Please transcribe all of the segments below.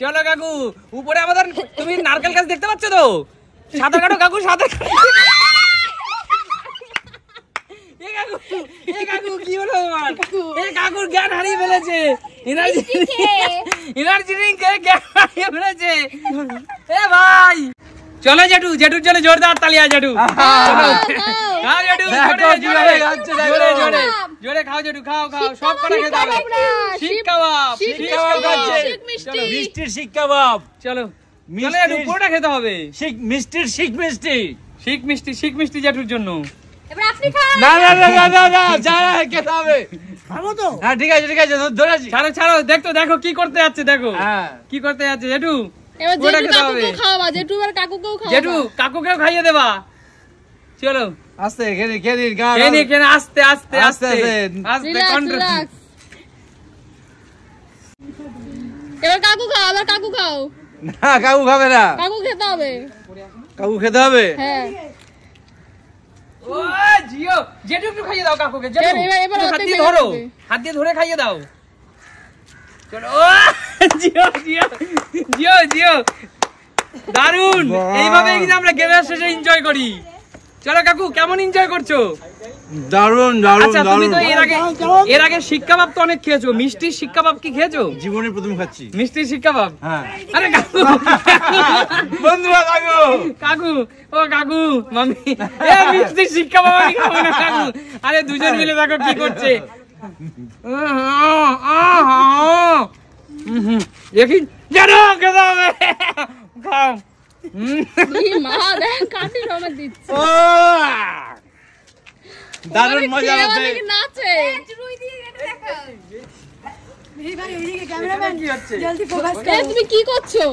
চলো কাকু উপরে আমাদের তুমি নারকেল গাছ দেখতে পাচ্ছ তো সাদা কাটো কাকু সাদা কাকু কি হলো এ কাকুর জ্ঞান হারিয়ে ফেলেছে জ্ঞান হারিয়ে ফেলেছে এ ভাই চলো জেঠু জেঠুর জন্য জোরদার তালিয়া জেঠু জোরে খাও জেঠু খাও খাও সব কটা খেতে হবে কাবাব কাবাব চলো মিষ্টির কাবাব চলো চলো খেতে হবে শিখ মিষ্টির শিখ মিষ্টি শিখ মিষ্টি শিখ মিষ্টি জেঠুর জন্য এবার আপনি খান না না না না না যা খেতে হবে হ্যাঁ, ঠিক আছে ঠিক আছে ধরে ছাড়ো ছাড়ো দেখো দেখো কি করতে যাচ্ছে দেখো হ্যাঁ। কি করতে যাচ্ছে জেঠু কাকু খাও কাকু খাবে না কাকু খেতে হবে কাকু খেতে হবে হ্যাঁ। হাত দিয়ে ধরো হাত দিয়ে ধরে খাইয়ে দাও চলো জিও জিও দারুন কিন্তু আমরা গেমের শেষে এনজয় করি চলো কাকু কেমন এনজয় করছো দারুন দারুন আচ্ছা তুমি তো এর আগে এর আগে শিক্ষাবাব তো অনেক খেয়েছো মিষ্টি শিক্ষাবাব কি খেয়েছো জীবনে প্রথম খাচ্ছি মিষ্টি শিক্ষাবাব হ্যাঁ আরে কাকু বন্ধুরা কাকু কাকু ও কাকু মামি এ মিষ্টি শিক্ষাবাব খাবো না কাকু আরে দুজন মিলে দেখো কি করছে আহ আহ लेकिन তুমি কি করছো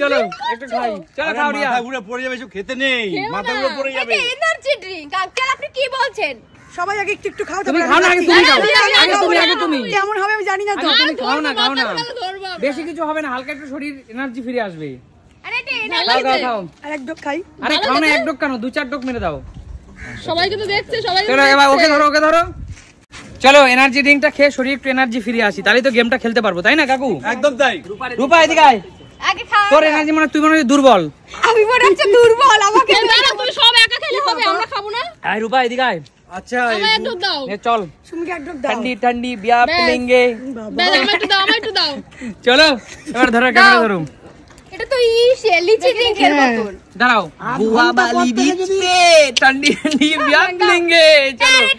চলো একটু খাই চলো খাও পড়ে যাবে খেতে নেই মাথা পড়ে যাবে এনার্জি ড্রিংক আঙ্কেল আপনি কি বলছেন সবাই আগে একটু একটু খাও তুমি খাও না আগে তুমি খাও আগে তুমি আগে তুমি কেমন হবে আমি জানি না তো তুমি খাও না খাও না বেশি কিছু হবে না হালকা একটু শরীর এনার্জি ফিরে আসবে আরে এটা এনার্জি খাও খাও আর এক ডক খাই আরে খাও না এক ডক কেন দুই চার ডক মেরে দাও সবাই কিন্তু দেখছে সবাই চলো এবার ওকে ধরো ওকে ধরো চলো এনার্জি ড্রিঙ্কটা খেয়ে শরীর একটু এনার্জি ফিরে আসি তাহলে তো গেমটা খেলতে পারবো তাই না কাকু একদম তাই রূপা এদিকে আয় আগে খাওয়া মানে তুই মনে দুর্বল আমি মনে হচ্ছে দুর্বল আমাকে দাঁড়া তুই সব একা খেলে হবে আমরা খাবো না আয় রূপা এদিকে আয় আচ্ছা আমায় একটু দাও এ চল সুমিকে একটু দাও ঠান্ডি ঠান্ডি বিয়া পিলেঙ্গে বাবা আমায় একটু দাও আমায় একটু দাও চলো এবার ধরো ক্যামেরা ধরো এটা তো হ্যাঁ। দাঁড়াও বুয়া বালি বিচ পে হ্যাঁ, হ্যাঁ,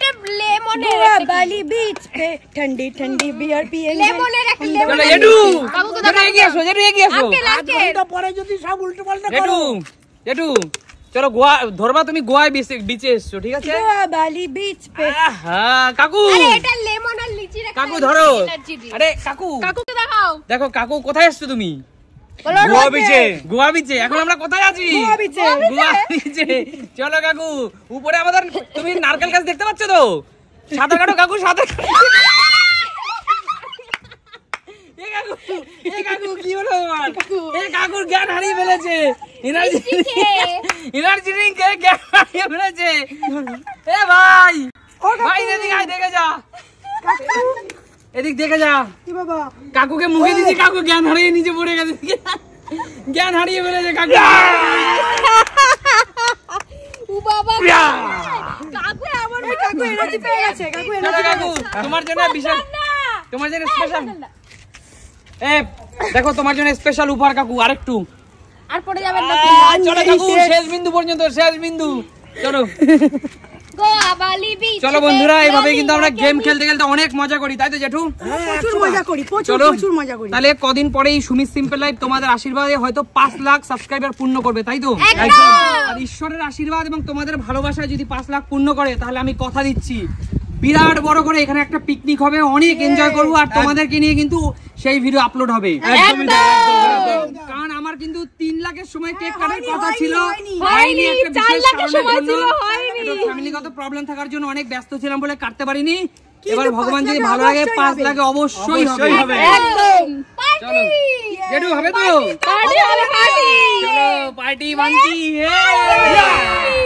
চলো বুয়া বালি বিচ পে বিয়ার লেমনের এক লেমন এডু এগিয়ে আসো এডু এগিয়ে আসো পরে যদি সব উল্টো পাল্টা করো এডু এডু চলো গোয়া ধরবা তুমি গোয়ায় বিচে বিচে এসছো ঠিক আছে গোয়া বালি বিচ পে হ্যাঁ কাকু আরে এটা লেমন আর লিচি কাকু ধরো আরে কাকু কাকুকে দেখাও দেখো কাকু কোথায় এসছো তুমি গোয়া বিচে গোয়া বিচে এখন আমরা কোথায় আছি গোয়া বিচে গোয়া বিচে চলো কাকু উপরে আমাদের তুমি নারকেল গাছ দেখতে পাচ্ছ তো সাঁতার কাটো কাকু সাঁতার কাকু কি কাকুর জ্ঞান হারিয়ে ফেলেছে জ্ঞান হারিয়ে ফেলেছে এ ভাই ভাই দেখে যা এদিক দেখে যা কি বাবা কাকুকে মুখে দিছি কাকু জ্ঞান হারিয়ে নিচে পড়ে গেছে জ্ঞান হারিয়ে ফেলেছে কাকু তোমার জন্য বিশাল তোমার জন্য স্পেশাল এ দেখো তোমার জন্য স্পেশাল উপহার কাকু আরেকটু আর পড়ে যাবেন না চলো কাকু শেষ বিন্দু পর্যন্ত শেষ বিন্দু চলো চলো বন্ধুরা এইভাবে কিন্তু আমরা গেম খেলতে খেলতে অনেক মজা করি তাই তো জেঠু হ্যাঁ, প্রচুর মজা করি তাহলে কদিন পরে এই সুমিত সিম্পল লাইফ তোমাদের আশীর্বাদে হয়তো পাঁচ লাখ সাবস্ক্রাইবার পূর্ণ করবে তাই তো আর ঈশ্বরের আশীর্বাদ এবং তোমাদের ভালোবাসায় যদি পাঁচ লাখ পূর্ণ করে তাহলে আমি কথা দিচ্ছি বিরাট বড় করে এখানে একটা পিকনিক হবে অনেক এনজয় করবো আর তোমাদেরকে নিয়ে কিন্তু সেই ভিডিও আপলোড হবে কারণ আমার কিন্তু তিন লাখের সময় কেক হ্যাঁ, কাটার কথা ছিল একটা বিশেষ কারণের ফ্যামিলিগত প্রবলেম থাকার জন্য অনেক ব্যস্ত ছিলাম বলে কাটতে পারিনি এবার ভগবান যদি ভালো লাগে পাঁচ লাগে অবশ্যই হবে একদম চলো হবে তো পার্টি পার্টি